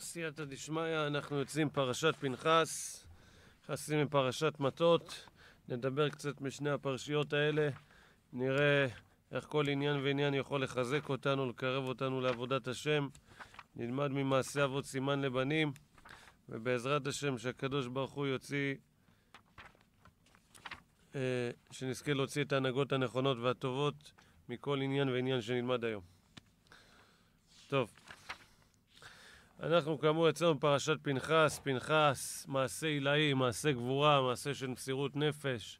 סייעתא דשמיא, אנחנו יוצאים פרשת פנחס, נכנסים מפרשת מטות, נדבר קצת משני הפרשיות האלה, נראה איך כל עניין ועניין יכול לחזק אותנו, לקרב אותנו לעבודת השם, נלמד ממעשה אבות סימן לבנים, ובעזרת השם שהקדוש ברוך הוא יוציא, אה, שנזכה להוציא את ההנהגות הנכונות והטובות מכל עניין ועניין שנלמד היום. טוב. אנחנו כאמור יצאנו בפרשת פנחס, פנחס, מעשה עילאי, מעשה גבורה, מעשה של מסירות נפש.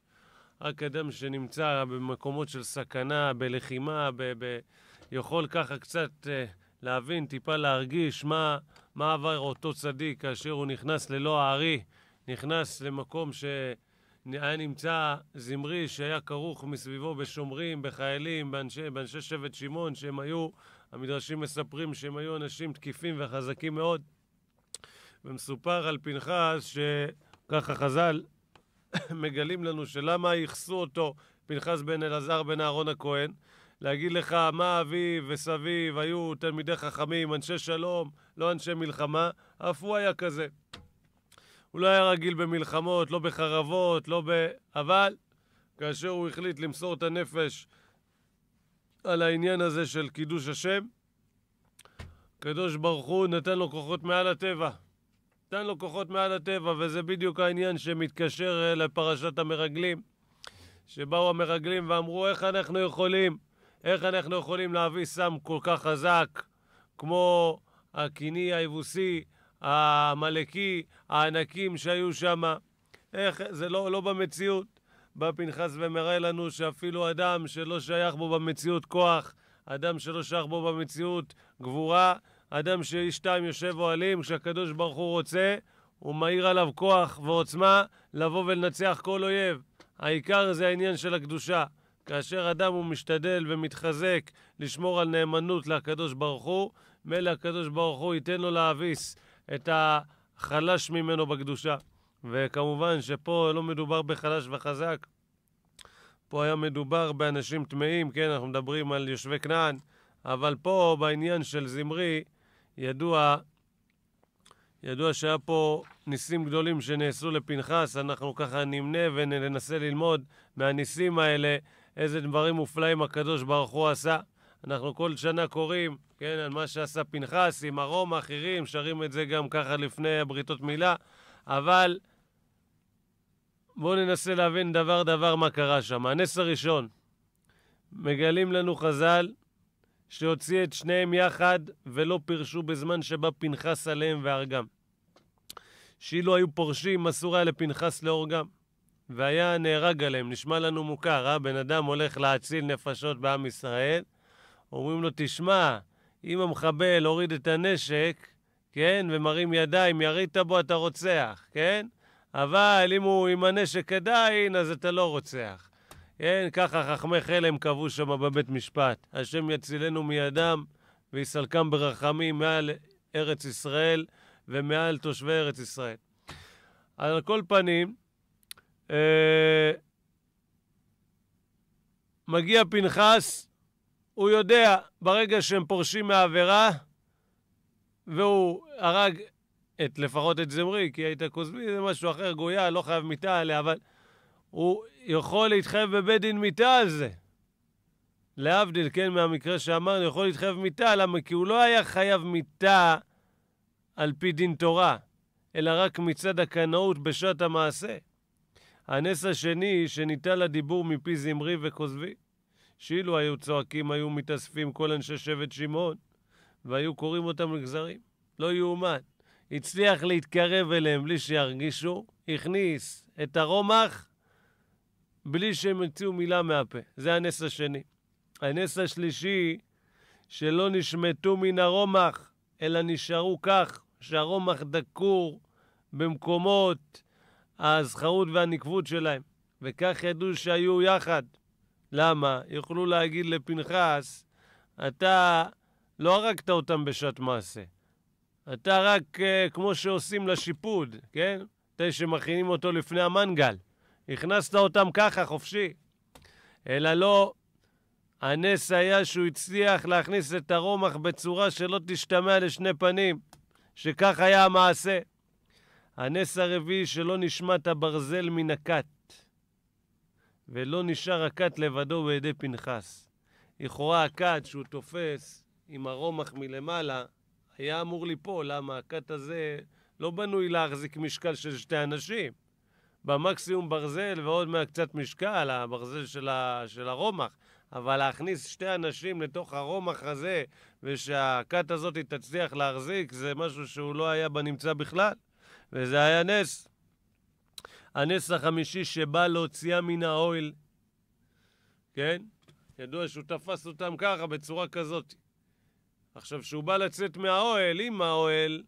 רק אדם שנמצא במקומות של סכנה, בלחימה, ב- ב- יכול ככה קצת uh, להבין, טיפה להרגיש מה, מה עבר אותו צדיק כאשר הוא נכנס ללא הארי, נכנס למקום שהיה נמצא זמרי שהיה כרוך מסביבו בשומרים, בחיילים, באנשי, באנשי שבט שמעון, שהם היו... המדרשים מספרים שהם היו אנשים תקיפים וחזקים מאוד. ומסופר על פנחס, שככה חז"ל מגלים לנו שלמה ייחסו אותו, פנחס בן אלעזר בן אהרון הכהן, להגיד לך מה אביו וסביו היו תלמידי חכמים, אנשי שלום, לא אנשי מלחמה, אף הוא היה כזה. הוא לא היה רגיל במלחמות, לא בחרבות, לא ב... אבל כאשר הוא החליט למסור את הנפש על העניין הזה של קידוש השם. הקדוש ברוך הוא נתן לו כוחות מעל הטבע. נתן לו כוחות מעל הטבע, וזה בדיוק העניין שמתקשר אה, לפרשת המרגלים. שבאו המרגלים ואמרו, איך אנחנו יכולים, איך אנחנו יכולים להביא סם כל כך חזק, כמו הקיני היבוסי, העמלקי, הענקים שהיו שם. איך, זה לא, לא במציאות. בא פנחס ומראה לנו שאפילו אדם שלא שייך בו במציאות כוח, אדם שלא שייך בו במציאות גבורה, אדם שאיש טעם יושב אוהלים, כשהקדוש ברוך הוא רוצה, הוא מאיר עליו כוח ועוצמה לבוא ולנצח כל אויב. העיקר זה העניין של הקדושה. כאשר אדם הוא משתדל ומתחזק לשמור על נאמנות לקדוש ברוך הוא, מילא הקדוש ברוך הוא ייתן לו להביס את החלש ממנו בקדושה. וכמובן שפה לא מדובר בחלש וחזק, פה היה מדובר באנשים טמאים, כן, אנחנו מדברים על יושבי כנען, אבל פה, בעניין של זמרי, ידוע, ידוע שהיה פה ניסים גדולים שנעשו לפנחס, אנחנו ככה נמנה וננסה ללמוד מהניסים האלה איזה דברים מופלאים הקדוש ברוך הוא עשה. אנחנו כל שנה קוראים, כן, על מה שעשה פנחס עם ארום, אחרים, שרים את זה גם ככה לפני הבריתות מילה, אבל בואו ננסה להבין דבר-דבר מה קרה שם. הנס הראשון, מגלים לנו חז"ל שהוציא את שניהם יחד ולא פירשו בזמן שבא פנחס עליהם והרגם. שאילו היו פורשים, אסור היה לפנחס להורגם. והיה נהרג עליהם, נשמע לנו מוכר, אה? בן אדם הולך להציל נפשות בעם ישראל, אומרים לו, תשמע, אם המחבל הוריד את הנשק, כן, ומרים ידיים, ירית בו, אתה רוצח, כן? אבל אם הוא עם הנשק עדיין, אז אתה לא רוצח. כן, ככה חכמי חלם קבעו שם בבית משפט. השם יצילנו מידם ויסלקם ברחמים מעל ארץ ישראל ומעל תושבי ארץ ישראל. על כל פנים, אה, מגיע פנחס, הוא יודע, ברגע שהם פורשים מהעבירה, והוא הרג את, לפחות את זמרי, כי היית כוזמי, זה משהו אחר, גויה, לא חייב מיטה עליה, אבל הוא יכול להתחייב בבית דין מיטה על זה. להבדיל, כן, מהמקרה שאמרנו, יכול להתחייב מיטה, למה? כי הוא לא היה חייב מיטה על פי דין תורה, אלא רק מצד הקנאות בשעת המעשה. הנס השני, שניתן לדיבור מפי זמרי וכוזבי, שאילו היו צועקים, היו מתאספים כל אנשי שבט שמעון, והיו קוראים אותם לגזרים. לא יאומן. הצליח להתקרב אליהם בלי שירגישו, הכניס את הרומח בלי שהם יוציאו מילה מהפה. זה הנס השני. הנס השלישי, שלא נשמטו מן הרומח, אלא נשארו כך, שהרומח דקור במקומות הזכרות והנקבות שלהם, וכך ידעו שהיו יחד. למה? יוכלו להגיד לפנחס, אתה לא הרגת אותם בשעת מעשה, אתה רק uh, כמו שעושים לשיפוד, כן? אתה שמכינים אותו לפני המנגל. הכנסת אותם ככה, חופשי. אלא לא, הנס היה שהוא הצליח להכניס את הרומח בצורה שלא תשתמע לשני פנים, שכך היה המעשה. הנס הרביעי שלא נשמט הברזל מן הכת, ולא נשאר הכת לבדו בידי פנחס. לכאורה הכת שהוא תופס עם הרומח מלמעלה, היה אמור ליפול, למה הקאט הזה לא בנוי להחזיק משקל של שתי אנשים. במקסימום ברזל ועוד מעט קצת משקל, הברזל של, ה, של הרומח. אבל להכניס שתי אנשים לתוך הרומח הזה, ושהכת הזאת תצליח להחזיק, זה משהו שהוא לא היה בנמצא בכלל, וזה היה נס. הנס החמישי שבא להוציאה מן האוהל, כן? ידוע שהוא תפס אותם ככה, בצורה כזאת. עכשיו, כשהוא בא לצאת מהאוהל, אם האוהל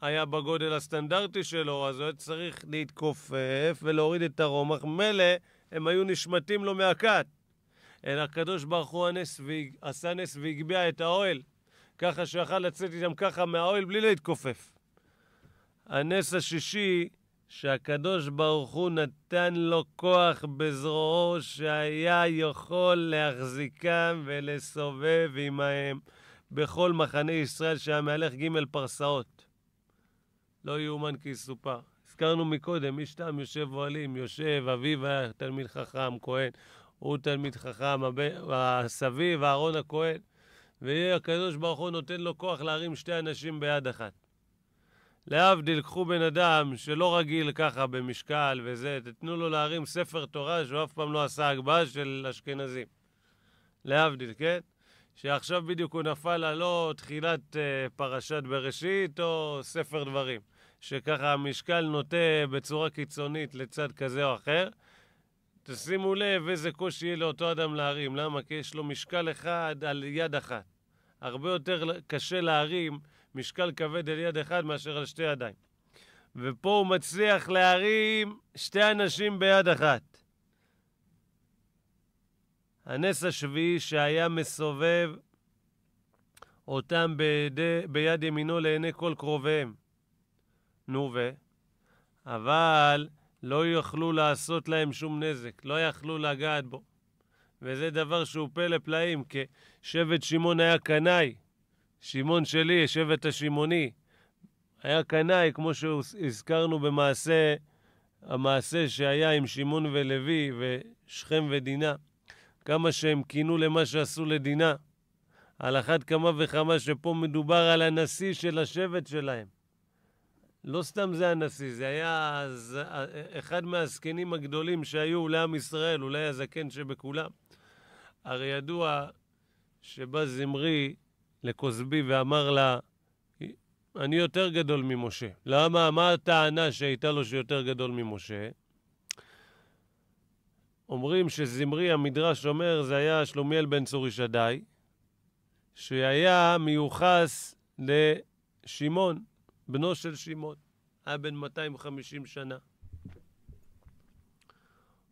היה בגודל הסטנדרטי שלו, אז הוא היה צריך להתכופף ולהוריד את הרומח. מילא, הם היו נשמטים לו מהכת. אלא הקדוש ברוך הוא הנס והג... עשה נס והגביה את האוהל, ככה שיכל לצאת איתם ככה מהאוהל בלי להתכופף. הנס השישי, שהקדוש ברוך הוא נתן לו כוח בזרועו שהיה יכול להחזיקם ולסובב עמהם. בכל מחנה ישראל שהיה מהלך ג' פרסאות. לא יאומן כי יסופר. הזכרנו מקודם, איש תם יושב אוהלים, יושב, אביו היה תלמיד חכם, כהן, הוא תלמיד חכם, הסביב, אהרון הכהן, ויהיה הקדוש ברוך הוא נותן לו כוח להרים שתי אנשים ביד אחת. להבדיל, קחו בן אדם שלא רגיל ככה במשקל וזה, תתנו לו להרים ספר תורה שהוא אף פעם לא עשה הגבהה של אשכנזים. להבדיל, כן? שעכשיו בדיוק הוא נפל על או תחילת אה, פרשת בראשית או ספר דברים, שככה המשקל נוטה בצורה קיצונית לצד כזה או אחר. תשימו לב איזה קושי יהיה לאותו אדם להרים. למה? כי יש לו משקל אחד על יד אחת. הרבה יותר קשה להרים משקל כבד על יד אחד מאשר על שתי ידיים. ופה הוא מצליח להרים שתי אנשים ביד אחת. הנס השביעי שהיה מסובב אותם בידי, ביד ימינו לעיני כל קרוביהם. נו ו? אבל לא יכלו לעשות להם שום נזק, לא יכלו לגעת בו. וזה דבר שהוא פלא פלאים, כי שבט שמעון היה קנאי, שמעון שלי, שבט השמעוני, היה קנאי, כמו שהזכרנו במעשה, המעשה שהיה עם שמעון ולוי ושכם ודינה. כמה שהם כינו למה שעשו לדינה. על אחת כמה וכמה שפה מדובר על הנשיא של השבט שלהם. לא סתם זה הנשיא, זה היה אז, אה, אחד מהזקנים הגדולים שהיו לעם ישראל, אולי הזקן שבכולם. הרי ידוע שבא זמרי לכוסבי ואמר לה, אני יותר גדול ממשה. למה? מה הטענה שהייתה לו שיותר גדול ממשה? אומרים שזמרי, המדרש אומר, זה היה שלומיאל בן צורי שדי, שהיה מיוחס לשמעון, בנו של שמעון, היה בן 250 שנה.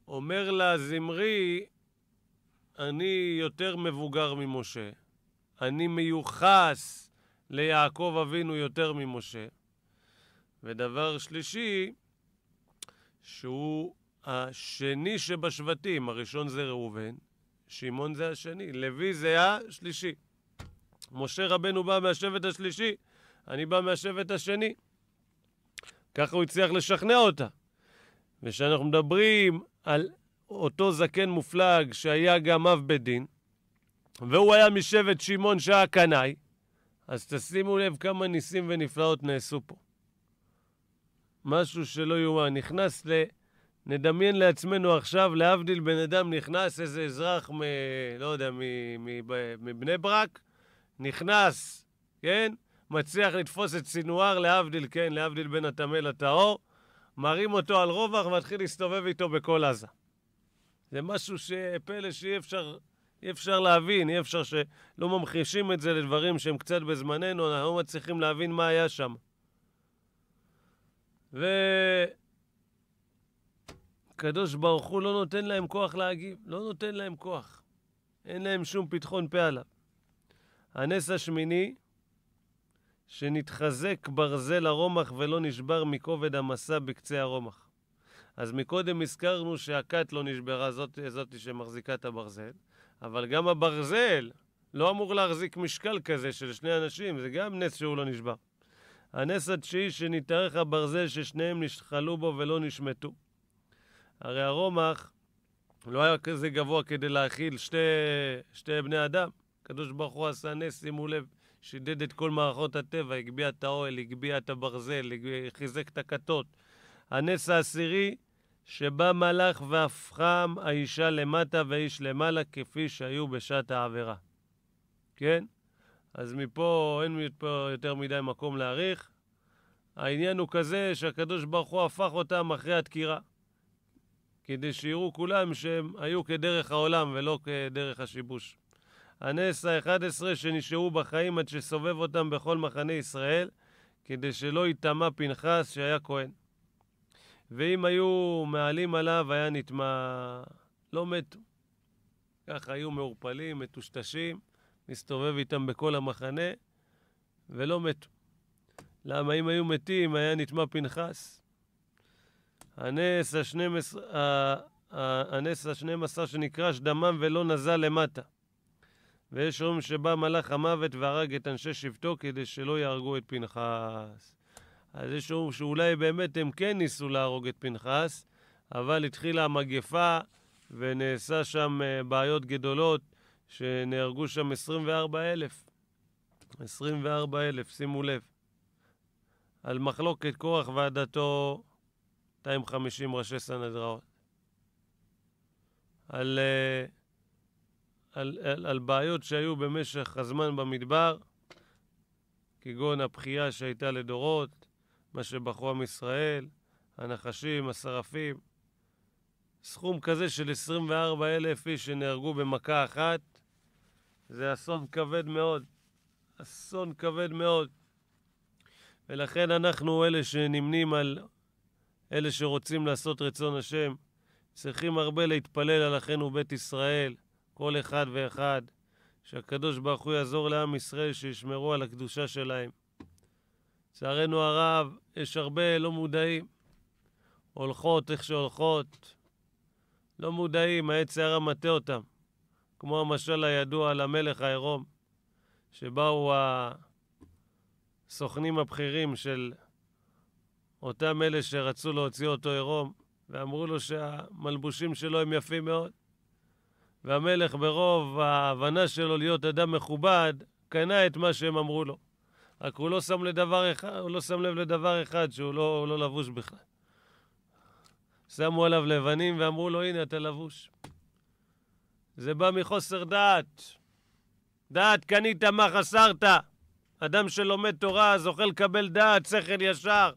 אומר לה זמרי, אני יותר מבוגר ממשה, אני מיוחס ליעקב אבינו יותר ממשה. ודבר שלישי, שהוא השני שבשבטים, הראשון זה ראובן, שמעון זה השני, לוי זה השלישי. משה רבנו בא מהשבט השלישי, אני בא מהשבט השני. ככה הוא הצליח לשכנע אותה. וכשאנחנו מדברים על אותו זקן מופלג שהיה גם אב בית דין, והוא היה משבט שמעון שעה קנאי, אז תשימו לב כמה ניסים ונפלאות נעשו פה. משהו שלא יאומן. נכנס ל... נדמיין לעצמנו עכשיו, להבדיל, בן אדם נכנס, איזה אזרח מ... לא יודע, מ, מ, מבני ברק, נכנס, כן? מצליח לתפוס את סינואר, להבדיל, כן, להבדיל בין הטמא לטהור, מרים אותו על רובח ומתחיל להסתובב איתו בכל עזה. זה משהו שפלא שאי אפשר, אי אפשר להבין, אי אפשר שלא ממחישים את זה לדברים שהם קצת בזמננו, אנחנו לא מצליחים להבין מה היה שם. ו... הקדוש ברוך הוא לא נותן להם כוח להגיב, לא נותן להם כוח. אין להם שום פתחון פה עליו. הנס השמיני, שנתחזק ברזל הרומח ולא נשבר מכובד המסע בקצה הרומח. אז מקודם הזכרנו שהכת לא נשברה, זאת, זאת שמחזיקה את הברזל, אבל גם הברזל לא אמור להחזיק משקל כזה של שני אנשים, זה גם נס שהוא לא נשבר. הנס התשיעי שנתארך הברזל ששניהם נשחלו בו ולא נשמטו. הרי הרומח לא היה כזה גבוה כדי להכיל שתי, שתי בני אדם. הקדוש ברוך הוא עשה נס, שימו לב, שידד את כל מערכות הטבע, הגביה את האוהל, הגביה את הברזל, חיזק את הכתות. הנס העשירי, שבא מלאך והפכם האישה למטה והאיש למעלה, כפי שהיו בשעת העבירה. כן? אז מפה אין פה יותר מדי מקום להאריך. העניין הוא כזה שהקדוש ברוך הוא הפך אותם אחרי הדקירה. כדי שיראו כולם שהם היו כדרך העולם ולא כדרך השיבוש. הנס ה-11 שנשארו בחיים עד שסובב אותם בכל מחנה ישראל, כדי שלא יטמע פנחס שהיה כהן. ואם היו מעלים עליו, היה נטמע... לא מתו. ככה היו מעורפלים, מטושטשים, מסתובב איתם בכל המחנה, ולא מתו. למה אם היו מתים, היה נטמע פנחס. הנס השנים עשר, שנקרא שדמם ולא נזל למטה. ויש רואים שבא מלאך המוות והרג את אנשי שבטו כדי שלא יהרגו את פנחס. אז יש רואים שאולי באמת הם כן ניסו להרוג את פנחס, אבל התחילה המגפה ונעשה שם אה, בעיות גדולות, שנהרגו שם 24,000. 24,000, שימו לב. על מחלוקת קורח ועדתו 250 ראשי סנהדראות, על, אה, על, על, על בעיות שהיו במשך הזמן במדבר, כגון הבכייה שהייתה לדורות, מה שבחרו עם ישראל, הנחשים, השרפים. סכום כזה של 24 אלף איש שנהרגו במכה אחת, זה אסון כבד מאוד. אסון כבד מאוד. ולכן אנחנו אלה שנמנים על אלה שרוצים לעשות רצון השם, צריכים הרבה להתפלל על אחינו בית ישראל, כל אחד ואחד, שהקדוש ברוך הוא יעזור לעם ישראל שישמרו על הקדושה שלהם. לצערנו הרב, יש הרבה לא מודעים, הולכות איך שהולכות, לא מודעים, העץ הרע מטה אותם, כמו המשל הידוע על המלך העירום, שבאו הסוכנים הבכירים של אותם אלה שרצו להוציא אותו עירום, ואמרו לו שהמלבושים שלו הם יפים מאוד. והמלך, ברוב ההבנה שלו להיות אדם מכובד, קנה את מה שהם אמרו לו. רק הוא לא שם, לדבר אחד, הוא לא שם לב לדבר אחד, שהוא לא, לא לבוש בכלל. שמו עליו לבנים ואמרו לו, הנה, אתה לבוש. זה בא מחוסר דעת. דעת קנית מה חסרת. אדם שלומד תורה זוכה לקבל דעת, שכל ישר.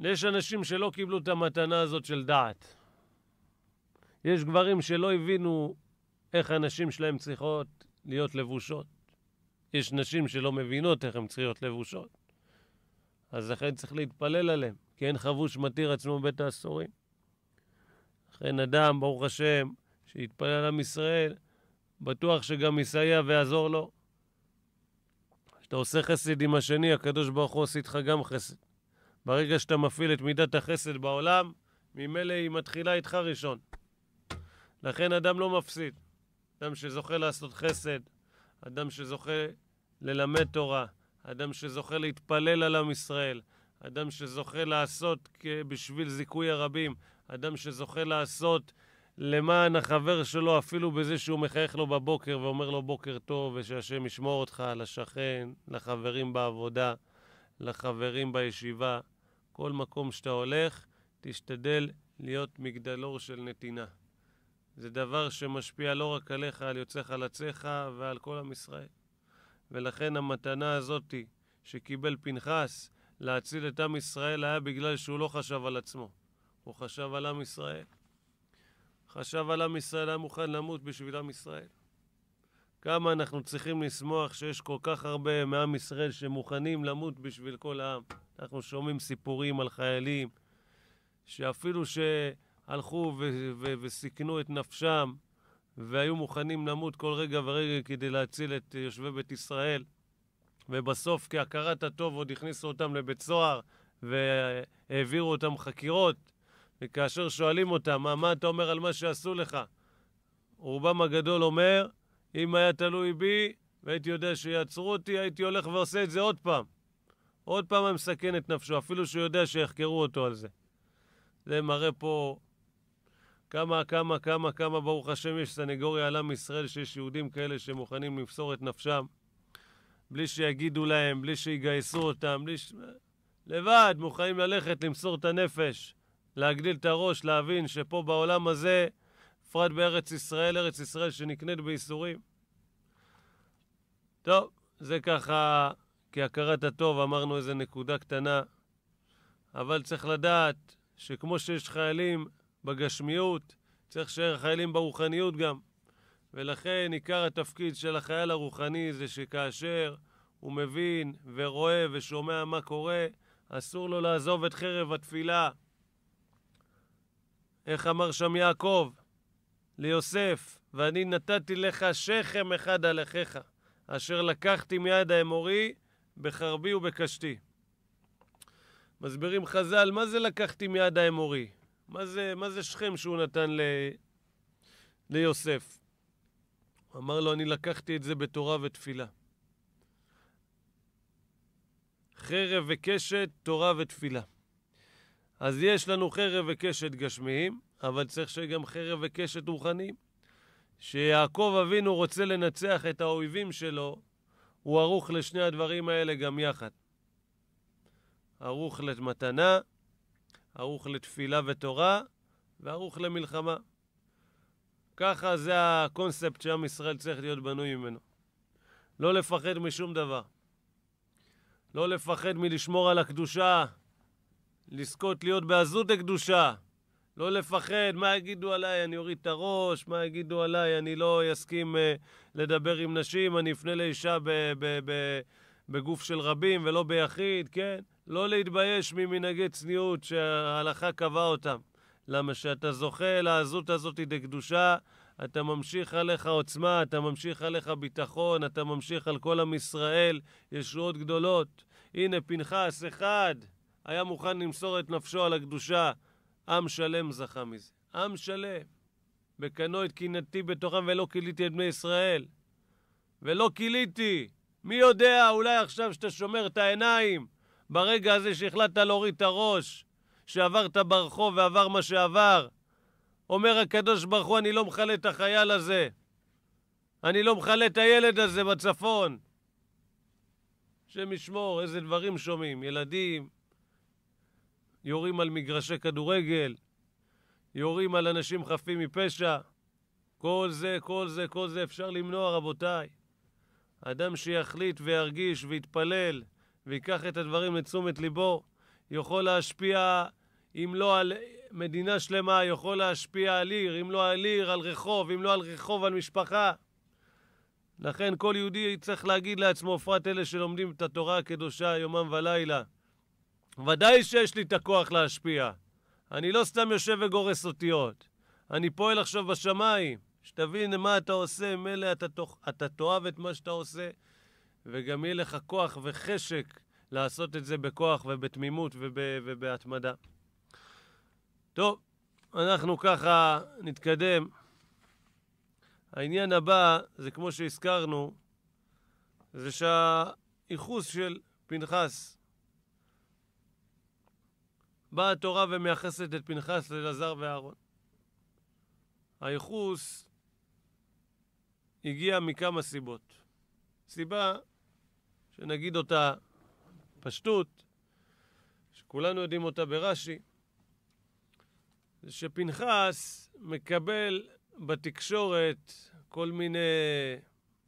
יש אנשים שלא קיבלו את המתנה הזאת של דעת. יש גברים שלא הבינו איך הנשים שלהם צריכות להיות לבושות. יש נשים שלא מבינות איך הן צריכות להיות לבושות. אז לכן צריך להתפלל עליהם, כי אין חבוש מתיר עצמו בבית האסורים. לכן אדם, ברוך השם, שיתפלל על עם ישראל, בטוח שגם יסייע ויעזור לו. כשאתה עושה חסד עם השני, הקדוש ברוך הוא עושה איתך גם חסד. ברגע שאתה מפעיל את מידת החסד בעולם, ממילא היא מתחילה איתך ראשון. לכן אדם לא מפסיד. אדם שזוכה לעשות חסד, אדם שזוכה ללמד תורה, אדם שזוכה להתפלל על עם ישראל, אדם שזוכה לעשות בשביל זיכוי הרבים, אדם שזוכה לעשות למען החבר שלו, אפילו בזה שהוא מחייך לו בבוקר ואומר לו בוקר טוב, ושהשם ישמור אותך, לשכן, לחברים בעבודה, לחברים בישיבה, כל מקום שאתה הולך, תשתדל להיות מגדלור של נתינה. זה דבר שמשפיע לא רק עליך, על יוצאיך לצאיך ועל כל עם ישראל. ולכן המתנה הזאת שקיבל פנחס להציל את עם ישראל היה בגלל שהוא לא חשב על עצמו, הוא חשב על עם ישראל. חשב על עם ישראל, היה מוכן למות בשביל עם ישראל. כמה אנחנו צריכים לשמוח שיש כל כך הרבה מעם ישראל שמוכנים למות בשביל כל העם. אנחנו שומעים סיפורים על חיילים שאפילו שהלכו ו- ו- וסיכנו את נפשם והיו מוכנים למות כל רגע ורגע כדי להציל את יושבי בית ישראל, ובסוף כהכרת הטוב עוד הכניסו אותם לבית סוהר והעבירו אותם חקירות, וכאשר שואלים אותם, מה, מה אתה אומר על מה שעשו לך? רובם הגדול אומר, אם היה תלוי בי והייתי יודע שיעצרו אותי, הייתי הולך ועושה את זה עוד פעם. עוד פעם מסכן את נפשו, אפילו שהוא יודע שיחקרו אותו על זה. זה מראה פה כמה, כמה, כמה, כמה, ברוך השם, יש סנגוריה על עם ישראל, שיש יהודים כאלה שמוכנים למסור את נפשם, בלי שיגידו להם, בלי שיגייסו אותם, בלי ש... לבד, מוכנים ללכת למסור את הנפש, להגדיל את הראש, להבין שפה בעולם הזה, בפרט בארץ ישראל, ארץ ישראל שנקנית בייסורים. טוב, זה ככה כי הכרת הטוב, אמרנו איזה נקודה קטנה, אבל צריך לדעת שכמו שיש חיילים בגשמיות, צריך שיהיה חיילים ברוחניות גם. ולכן עיקר התפקיד של החייל הרוחני זה שכאשר הוא מבין ורואה ושומע מה קורה, אסור לו לעזוב את חרב התפילה. איך אמר שם יעקב ליוסף, ואני נתתי לך שכם אחד על אחיך, אשר לקחתי מיד האמורי, בחרבי ובקשתי. מסבירים חז"ל, מה זה לקחתי מיד האמורי? מה זה, מה זה שכם שהוא נתן ל... ליוסף? אמר לו, אני לקחתי את זה בתורה ותפילה. חרב וקשת, תורה ותפילה. אז יש לנו חרב וקשת גשמיים, אבל צריך שיהיה גם חרב וקשת רוחניים. שיעקב אבינו רוצה לנצח את האויבים שלו, הוא ערוך לשני הדברים האלה גם יחד. ערוך למתנה, ערוך לתפילה ותורה, וערוך למלחמה. ככה זה הקונספט שעם ישראל צריך להיות בנוי ממנו. לא לפחד משום דבר. לא לפחד מלשמור על הקדושה, לזכות להיות בעזות הקדושה, לא לפחד, מה יגידו עליי, אני אוריד את הראש, מה יגידו עליי, אני לא אסכים אה, לדבר עם נשים, אני אפנה לאישה ב, ב, ב, בגוף של רבים ולא ביחיד, כן? לא להתבייש ממנהגי צניעות שההלכה קבעה אותם. למה שאתה זוכה לעזות הזאת דקדושה, אתה ממשיך עליך עוצמה, אתה ממשיך עליך ביטחון, אתה ממשיך על כל עם ישראל ישועות גדולות. הנה, פנחס אחד היה מוכן למסור את נפשו על הקדושה. עם שלם זכה מזה. עם שלם. בקנו את קנאתי בתוכם ולא קיליתי את בני ישראל. ולא קיליתי. מי יודע, אולי עכשיו שאתה שומר את העיניים, ברגע הזה שהחלטת להוריד את הראש, שעברת ברחוב ועבר מה שעבר, אומר הקדוש ברוך הוא, אני לא מכלה את החייל הזה. אני לא מכלה את הילד הזה בצפון. השם ישמור, איזה דברים שומעים. ילדים, יורים על מגרשי כדורגל, יורים על אנשים חפים מפשע. כל זה, כל זה, כל זה אפשר למנוע, רבותיי. אדם שיחליט וירגיש ויתפלל ויקח את הדברים לתשומת ליבו, יכול להשפיע, אם לא על מדינה שלמה, יכול להשפיע על עיר, אם לא על עיר, על רחוב, אם לא על רחוב, על משפחה. לכן כל יהודי צריך להגיד לעצמו, בפרט אלה שלומדים את התורה הקדושה יומם ולילה, ודאי שיש לי את הכוח להשפיע. אני לא סתם יושב וגורס אותיות. אני פועל עכשיו בשמיים. שתבין מה אתה עושה, מילא אתה, תוח... אתה תאהב את מה שאתה עושה, וגם יהיה לך כוח וחשק לעשות את זה בכוח ובתמימות וב, ובהתמדה. טוב, אנחנו ככה נתקדם. העניין הבא, זה כמו שהזכרנו, זה שהייחוס של פנחס באה התורה ומייחסת את פנחס לאלעזר ואהרון. הייחוס הגיע מכמה סיבות. סיבה שנגיד אותה פשטות, שכולנו יודעים אותה ברש"י, זה שפנחס מקבל בתקשורת כל מיני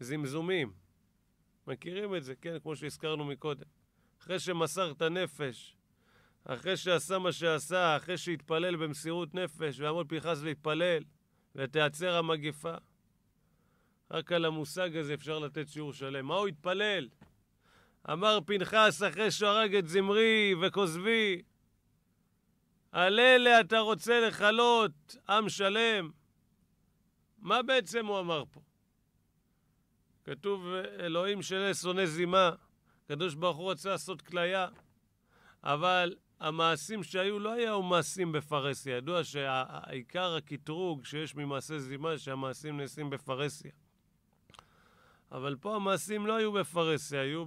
זמזומים. מכירים את זה, כן? כמו שהזכרנו מקודם. אחרי שמסר את הנפש אחרי שעשה מה שעשה, אחרי שהתפלל במסירות נפש, ויעמוד פנחס והתפלל, ותיעצר המגפה. רק על המושג הזה אפשר לתת שיעור שלם. מה הוא התפלל? אמר פנחס אחרי שהוא הרג את זמרי וכוזבי, על אלה אתה רוצה לכלות עם שלם? מה בעצם הוא אמר פה? כתוב, אלוהים של שונא זימה, הקדוש ברוך הוא רצה לעשות כליה, אבל המעשים שהיו לא היו מעשים בפרהסיה. ידוע שהעיקר הקטרוג שיש ממעשה זימה, שהמעשים נעשים בפרהסיה. אבל פה המעשים לא היו בפרהסיה, היו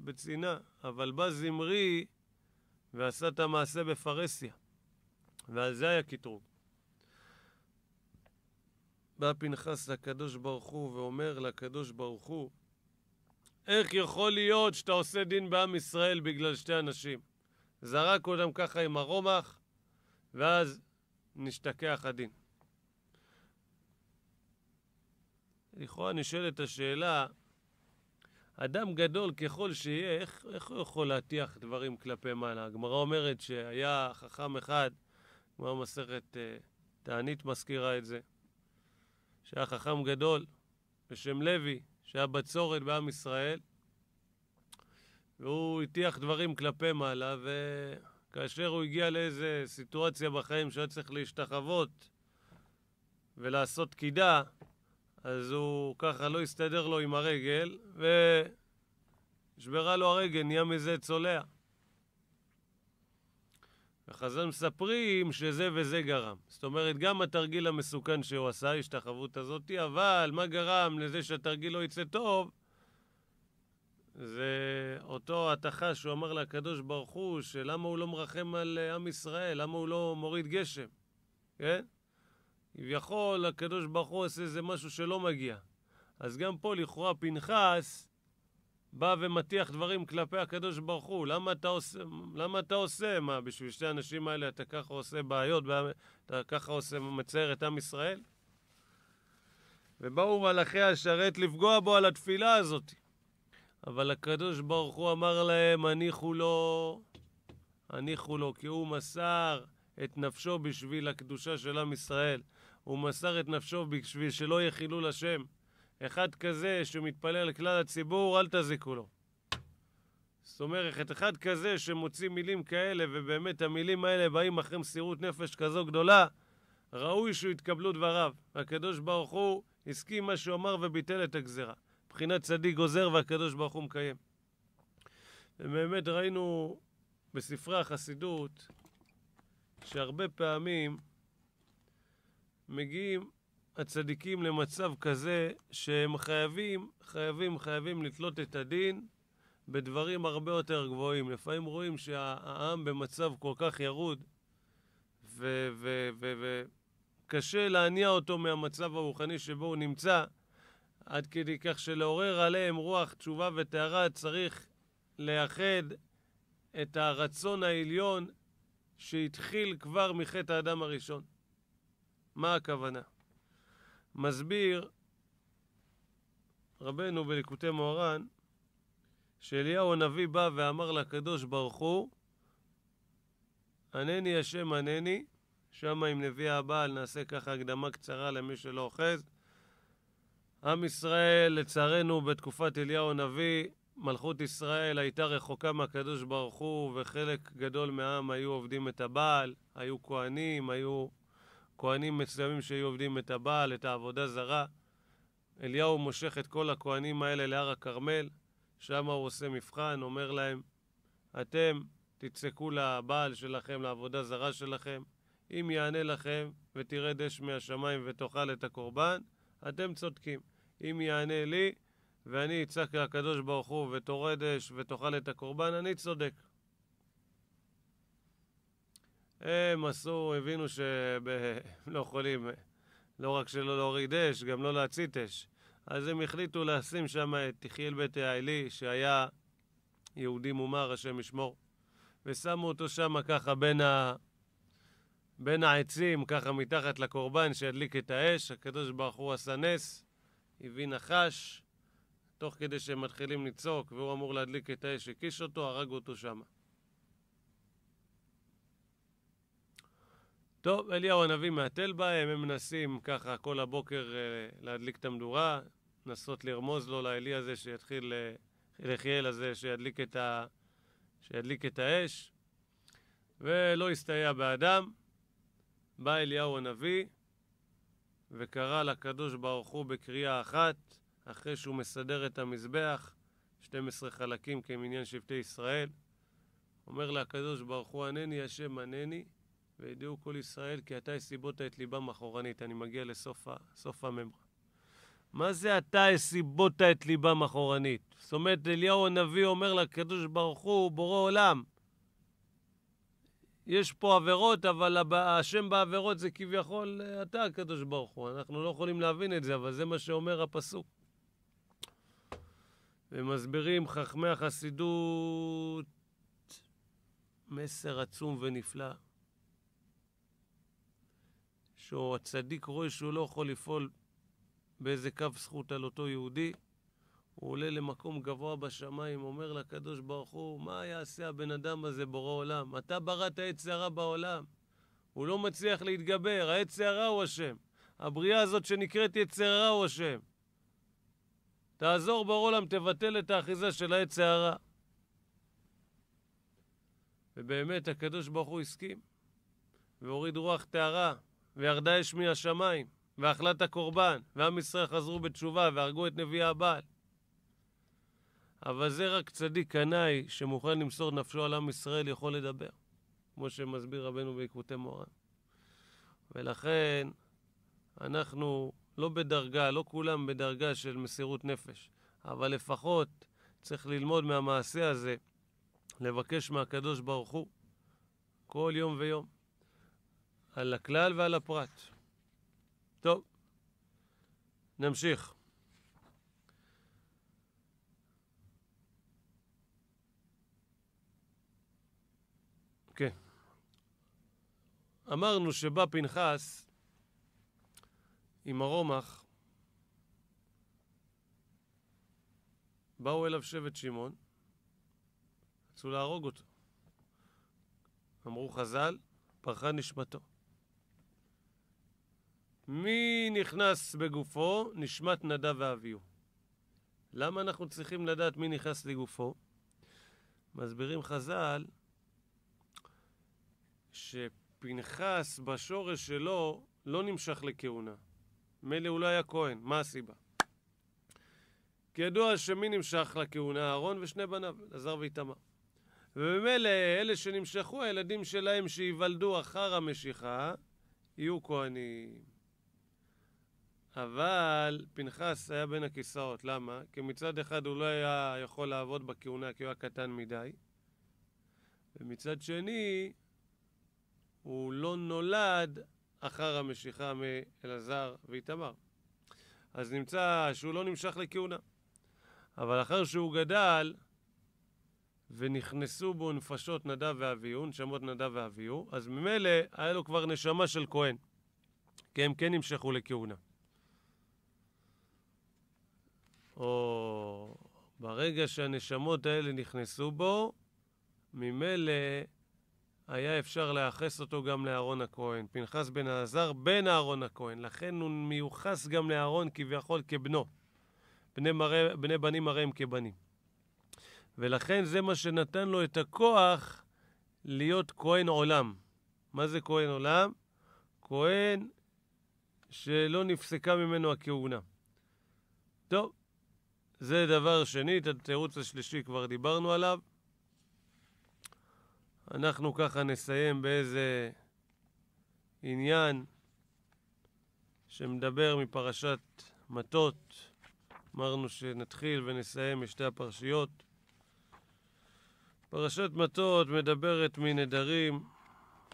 בצנעה. אבל בא זמרי ועשה את המעשה בפרהסיה. ועל זה היה קטרוג. בא פנחס לקדוש ברוך הוא ואומר לקדוש ברוך הוא, איך יכול להיות שאתה עושה דין בעם ישראל בגלל שתי אנשים? זרק אותם ככה עם הרומח, ואז נשתכח הדין. לכאורה נשאלת השאלה, אדם גדול ככל שיהיה, איך, איך הוא יכול להטיח דברים כלפי מעלה? הגמרא אומרת שהיה חכם אחד, גמרא מסכת אה, תענית מזכירה את זה, שהיה חכם גדול בשם לוי, שהיה בצורת בעם ישראל, והוא הטיח דברים כלפי מעלה, וכאשר הוא הגיע לאיזה סיטואציה בחיים שהוא היה צריך להשתחוות ולעשות קידה, אז הוא ככה לא הסתדר לו עם הרגל, ונשברה לו הרגל, נהיה מזה צולע. וחז"ל מספרים שזה וזה גרם. זאת אומרת, גם התרגיל המסוכן שהוא עשה, ההשתחוות הזאתי, אבל מה גרם לזה שהתרגיל לא יצא טוב? זה אותו התכה שהוא אמר לקדוש ברוך הוא, שלמה הוא לא מרחם על אה, עם ישראל, למה הוא לא מוריד גשם, כן? כביכול הקדוש ברוך הוא עושה איזה משהו שלא מגיע. אז גם פה לכאורה פנחס בא ומטיח דברים כלפי הקדוש ברוך הוא. למה אתה עושה, למה אתה עושה? מה, בשביל שתי האנשים האלה אתה ככה עושה בעיות, אתה ככה עושה, מצייר את עם ישראל? ובאו מלאכי השרת לפגוע בו על התפילה הזאת. אבל הקדוש ברוך הוא אמר להם, הניחו לו, הניחו לו, כי הוא מסר את נפשו בשביל הקדושה של עם ישראל. הוא מסר את נפשו בשביל שלא יהיה חילול השם. אחד כזה שמתפלל לכלל הציבור, אל תזיקו לו. זאת אומרת, אחד כזה שמוציא מילים כאלה, ובאמת המילים האלה באים אחרי מסירות נפש כזו גדולה, ראוי שיתקבלו דבריו. הקדוש ברוך הוא הסכים מה שהוא אמר וביטל את הגזירה. מבחינת צדיק גוזר והקדוש ברוך הוא מקיים. ובאמת ראינו בספרי החסידות שהרבה פעמים מגיעים הצדיקים למצב כזה שהם חייבים, חייבים, חייבים לתלות את הדין בדברים הרבה יותר גבוהים. לפעמים רואים שהעם במצב כל כך ירוד וקשה להניע אותו מהמצב הרוחני שבו הוא נמצא. עד כדי כך שלעורר עליהם רוח תשובה וטהרה צריך לאחד את הרצון העליון שהתחיל כבר מחטא האדם הראשון. מה הכוונה? מסביר רבנו בליקוטי מוהר"ן שאליהו הנביא בא ואמר לקדוש ברוך הוא, ענני השם ענני, שם עם נביא הבעל נעשה ככה הקדמה קצרה למי שלא אוחז, עם ישראל, לצערנו, בתקופת אליהו הנביא, מלכות ישראל הייתה רחוקה מהקדוש ברוך הוא, וחלק גדול מהעם היו עובדים את הבעל, היו כהנים, היו כהנים מסוימים שהיו עובדים את הבעל, את העבודה זרה. אליהו מושך את כל הכהנים האלה להר הכרמל, שם הוא עושה מבחן, אומר להם, אתם תצעקו לבעל שלכם, לעבודה זרה שלכם, אם יענה לכם ותרד אש מהשמיים ותאכל את הקורבן, אתם צודקים. אם יענה לי, ואני אצעק לקדוש ברוך הוא ותורד אש ותאכל את הקורבן, אני צודק. הם עשו, הבינו שהם לא יכולים לא רק שלא להוריד אש, גם לא להצית אש. אז הם החליטו לשים שם את יחיאל בית העלי, שהיה יהודי מומר, השם ישמור, ושמו אותו שם ככה בין, ה... בין העצים, ככה מתחת לקורבן, שידליק את האש. הקדוש ברוך הוא עשה נס, הביא נחש, תוך כדי שהם מתחילים לצעוק, והוא אמור להדליק את האש, הקיש אותו, הרג אותו שם. טוב, אליהו הנביא מהתל בהם, הם מנסים ככה כל הבוקר אה, להדליק את המדורה, לנסות לרמוז לו, לאלי הזה שיתחיל, אה, לחיאל הזה שידליק את, ה... שידליק את האש, ולא הסתייע באדם. בא אליהו הנביא, וקרא לקדוש ברוך הוא בקריאה אחת, אחרי שהוא מסדר את המזבח, 12 חלקים כמניין שבטי ישראל. אומר לה הקדוש ברוך הוא, ענני השם ענני, וידעו כל ישראל כי אתה הסיבות את ליבם אחורנית. אני מגיע לסוף הממרה. מה זה אתה הסיבות את ליבם אחורנית? זאת אומרת, אליהו הנביא אומר לקדוש ברוך הוא, בורא עולם, יש פה עבירות, אבל השם בעבירות זה כביכול אה, אתה, הקדוש ברוך הוא. אנחנו לא יכולים להבין את זה, אבל זה מה שאומר הפסוק. ומסבירים חכמי החסידות מסר עצום ונפלא, שהצדיק רואה שהוא לא יכול לפעול באיזה קו זכות על אותו יהודי, הוא עולה למקום גבוה בשמיים, אומר לקדוש ברוך הוא, מה יעשה הבן אדם הזה, בורא עולם? אתה בראת עץ שערה בעולם. הוא לא מצליח להתגבר, העץ שערה הוא השם. הבריאה הזאת שנקראת יצר הרע הוא השם. תעזור בורא עולם, תבטל את האחיזה של העץ שערה. ובאמת הקדוש ברוך הוא הסכים, והוריד רוח טהרה, וירדה אש מהשמיים, ואכלה את הקורבן, ועם ישראל חזרו בתשובה, והרגו את נביא הבעל. אבל זה רק צדיק קנאי שמוכן למסור נפשו על עם ישראל יכול לדבר, כמו שמסביר רבנו בעקבותי מוהר"ן. ולכן אנחנו לא בדרגה, לא כולם בדרגה של מסירות נפש, אבל לפחות צריך ללמוד מהמעשה הזה, לבקש מהקדוש ברוך הוא כל יום ויום, על הכלל ועל הפרט. טוב, נמשיך. אמרנו שבא פנחס עם הרומח, באו אליו שבט שמעון, רצו להרוג אותו. אמרו חז"ל, פרחה נשמתו. מי נכנס בגופו? נשמת נדב ואביהו. למה אנחנו צריכים לדעת מי נכנס לגופו? מסבירים חז"ל ש... פנחס בשורש שלו לא נמשך לכהונה. מילא הוא לא היה כהן, מה הסיבה? כי ידוע שמי נמשך לכהונה? אהרון ושני בניו, אלעזר ואיתמר. וממילא אלה שנמשכו, הילדים שלהם שייוולדו אחר המשיכה, יהיו כהנים. אבל פנחס היה בין הכיסאות, למה? כי מצד אחד הוא לא היה יכול לעבוד בכהונה כי הוא היה קטן מדי, ומצד שני, הוא לא נולד אחר המשיכה מאלעזר ואיתמר. אז נמצא שהוא לא נמשך לכהונה. אבל אחר שהוא גדל ונכנסו בו נפשות נדב ואביהו, נשמות נדב ואביהו, אז ממילא היה לו כבר נשמה של כהן, כי הם כן נמשכו לכהונה. או ברגע שהנשמות האלה נכנסו בו, ממילא היה אפשר לייחס אותו גם לאהרון הכהן, פנחס בן אלעזר בן אהרון הכהן, לכן הוא מיוחס גם לאהרון כביכול כבנו. בני, מראה, בני בנים הרי הם כבנים. ולכן זה מה שנתן לו את הכוח להיות כהן עולם. מה זה כהן עולם? כהן שלא נפסקה ממנו הכהונה. טוב, זה דבר שני, את התירוץ השלישי כבר דיברנו עליו. אנחנו ככה נסיים באיזה עניין שמדבר מפרשת מטות. אמרנו שנתחיל ונסיים משתי הפרשיות. פרשת מטות מדברת מנדרים,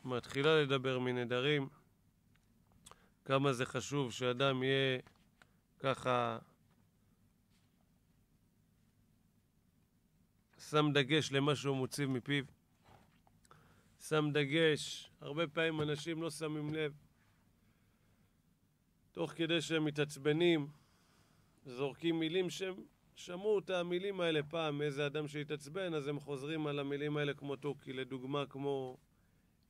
מתחילה לדבר מנדרים. כמה זה חשוב שאדם יהיה ככה שם דגש למה שהוא מוציא מפיו. שם דגש, הרבה פעמים אנשים לא שמים לב. תוך כדי שהם מתעצבנים, זורקים מילים שהם שמעו את המילים האלה פעם איזה אדם שהתעצבן, אז הם חוזרים על המילים האלה כמו תוכי, לדוגמה כמו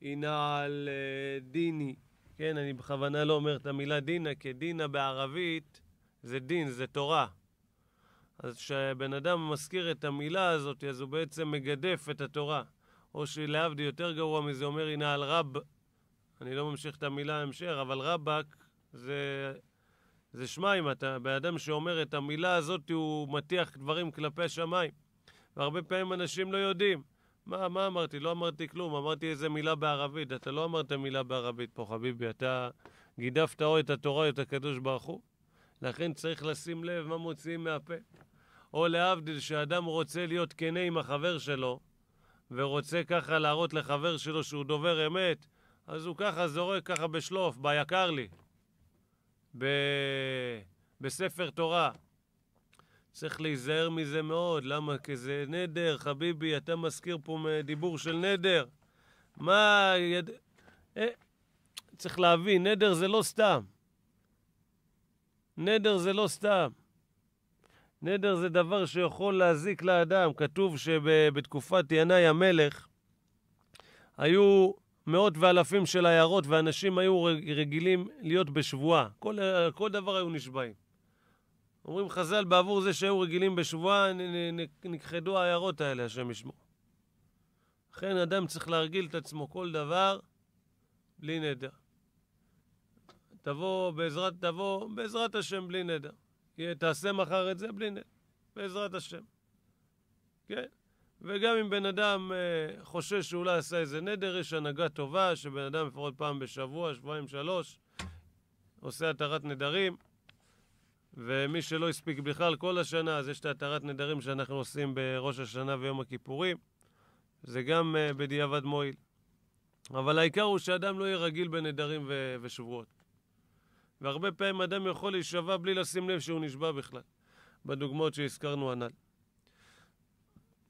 אינעל אה, דיני. כן, אני בכוונה לא אומר את המילה דינה, כי דינה בערבית זה דין, זה תורה. אז כשבן אדם מזכיר את המילה הזאת, אז הוא בעצם מגדף את התורה. או שלהבדיל יותר גרוע מזה אומר הנה על רב, אני לא ממשיך את המילה המשך, אבל רבק זה, זה שמיים, אתה באדם שאומר את המילה הזאת הוא מטיח דברים כלפי השמיים. והרבה פעמים אנשים לא יודעים. מה, מה אמרתי? לא אמרתי כלום, אמרתי איזה מילה בערבית. אתה לא אמרת מילה בערבית פה, חביבי, אתה גידפת או את התורה או את הקדוש ברוך הוא. לכן צריך לשים לב מה מוציאים מהפה. או להבדיל, שאדם רוצה להיות כנה עם החבר שלו, ורוצה ככה להראות לחבר שלו שהוא דובר אמת, אז הוא ככה זורק ככה בשלוף, ביקר לי, ב... בספר תורה. צריך להיזהר מזה מאוד, למה? כי זה נדר, חביבי, אתה מזכיר פה דיבור של נדר. מה... יד... אה, צריך להבין, נדר זה לא סתם. נדר זה לא סתם. נדר זה דבר שיכול להזיק לאדם. כתוב שבתקופת ינאי המלך היו מאות ואלפים של עיירות, ואנשים היו רגילים להיות בשבועה. כל, כל דבר היו נשבעים. אומרים חז"ל, בעבור זה שהיו רגילים בשבועה, נכחדו העיירות האלה, השם ישמור. לכן אדם צריך להרגיל את עצמו כל דבר בלי נדר. תבוא בעזרת, תבוא בעזרת השם בלי נדר. כן, תעשה מחר את זה בלי נדר, בעזרת השם. כן? וגם אם בן אדם אה, חושש שאולי לא עשה איזה נדר, יש הנהגה טובה, שבן אדם לפחות פעם בשבוע, שבועיים, שלוש, עושה התרת נדרים, ומי שלא הספיק בכלל כל השנה, אז יש את התרת נדרים שאנחנו עושים בראש השנה ויום הכיפורים. זה גם אה, בדיעבד מועיל. אבל העיקר הוא שאדם לא יהיה רגיל בנדרים ו- ושבועות. והרבה פעמים אדם יכול להישבע בלי לשים לב שהוא נשבע בכלל, בדוגמאות שהזכרנו הנ"ל.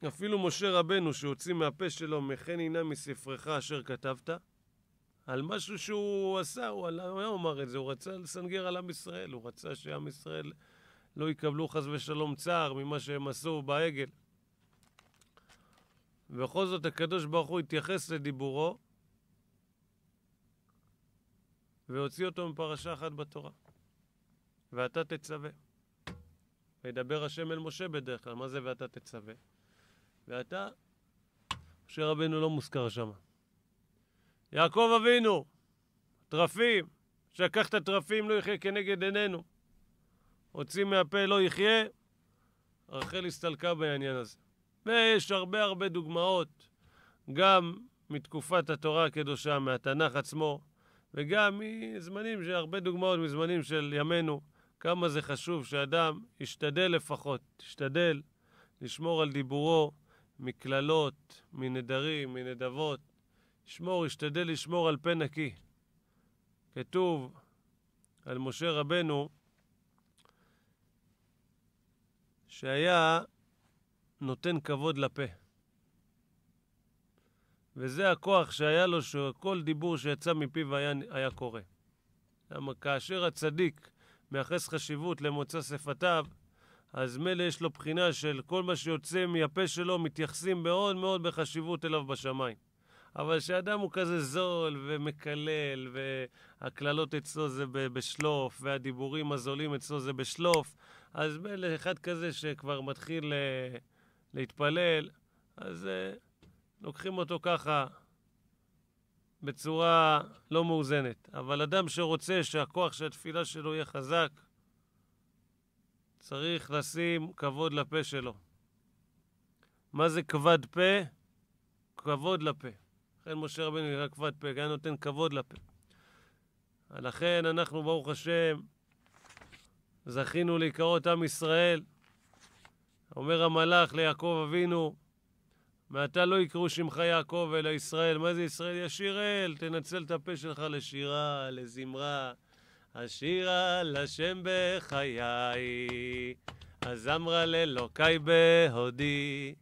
אפילו משה רבנו שהוציא מהפה שלו, מכן הנה מספרך אשר כתבת, על משהו שהוא עשה, הוא היה אומר את זה, הוא רצה לסנגר על עם ישראל, הוא רצה שעם ישראל לא יקבלו חס ושלום צער ממה שהם עשו בעגל. ובכל זאת הקדוש ברוך הוא התייחס לדיבורו והוציא אותו מפרשה אחת בתורה. ואתה תצווה. וידבר השם אל משה בדרך כלל, מה זה ואתה תצווה? ואתה, משה רבינו לא מוזכר שם. יעקב אבינו, תרפים, שלקח את התרפים לא יחיה כנגד עינינו. הוציא מהפה לא יחיה, רחל הסתלקה בעניין הזה. ויש הרבה הרבה דוגמאות, גם מתקופת התורה הקדושה, מהתנ"ך עצמו, וגם מזמנים, הרבה דוגמאות מזמנים של ימינו, כמה זה חשוב שאדם ישתדל לפחות, ישתדל לשמור על דיבורו מקללות, מנדרים, מנדבות. ישמור, ישתדל לשמור על פה נקי. כתוב על משה רבנו שהיה נותן כבוד לפה. וזה הכוח שהיה לו, שכל דיבור שיצא מפיו היה, היה קורה. למה כאשר הצדיק מייחס חשיבות למוצא שפתיו, אז מילא יש לו בחינה של כל מה שיוצא מהפה שלו, מתייחסים מאוד מאוד בחשיבות אליו בשמיים. אבל כשאדם הוא כזה זול ומקלל, והקללות אצלו זה בשלוף, והדיבורים הזולים אצלו זה בשלוף, אז מילא אחד כזה שכבר מתחיל אה, להתפלל, אז... אה, לוקחים אותו ככה בצורה לא מאוזנת. אבל אדם שרוצה שהכוח של התפילה שלו יהיה חזק, צריך לשים כבוד לפה שלו. מה זה כבד פה? כבוד לפה. לכן משה רבינו נקרא כבד פה, היה נותן כבוד לפה. לכן אנחנו, ברוך השם, זכינו להיקראות עם ישראל. אומר המלאך ליעקב אבינו, מעתה לא יקראו שמך יעקב אלא ישראל. מה זה ישראל? ישירל, תנצל את הפה שלך לשירה, לזמרה. השירה לשם בחיי, אמרה לאלוקי בהודי.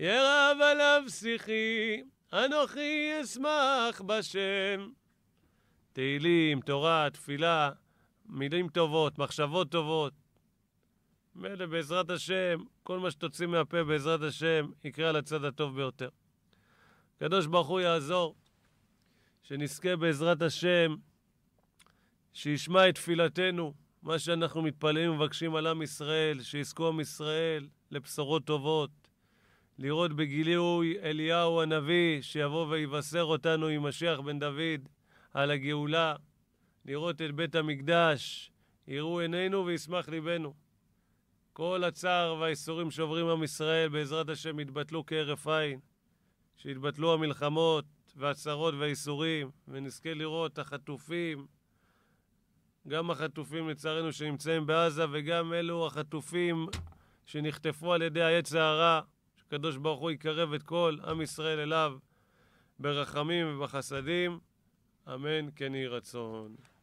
ירב עליו שיחי, אנוכי אשמח בשם. תהילים, תורה, תפילה, מילים טובות, מחשבות טובות. מילא בעזרת השם, כל מה שתוציא מהפה בעזרת השם יקרה על הצד הטוב ביותר. הקדוש ברוך הוא יעזור, שנזכה בעזרת השם, שישמע את תפילתנו, מה שאנחנו מתפללים ומבקשים על עם ישראל, שיזכו עם ישראל לבשורות טובות, לראות בגילוי אליהו הנביא, שיבוא ויבשר אותנו עם משיח בן דוד על הגאולה, לראות את בית המקדש, יראו עינינו וישמח ליבנו. כל הצער והאיסורים שעוברים עם ישראל, בעזרת השם, יתבטלו כהרף עין. שיתבטלו המלחמות והצרות והאיסורים, ונזכה לראות את החטופים, גם החטופים לצערנו שנמצאים בעזה, וגם אלו החטופים שנחטפו על ידי העץ הרע, שקדוש ברוך הוא יקרב את כל עם ישראל אליו ברחמים ובחסדים. אמן כן יהי רצון.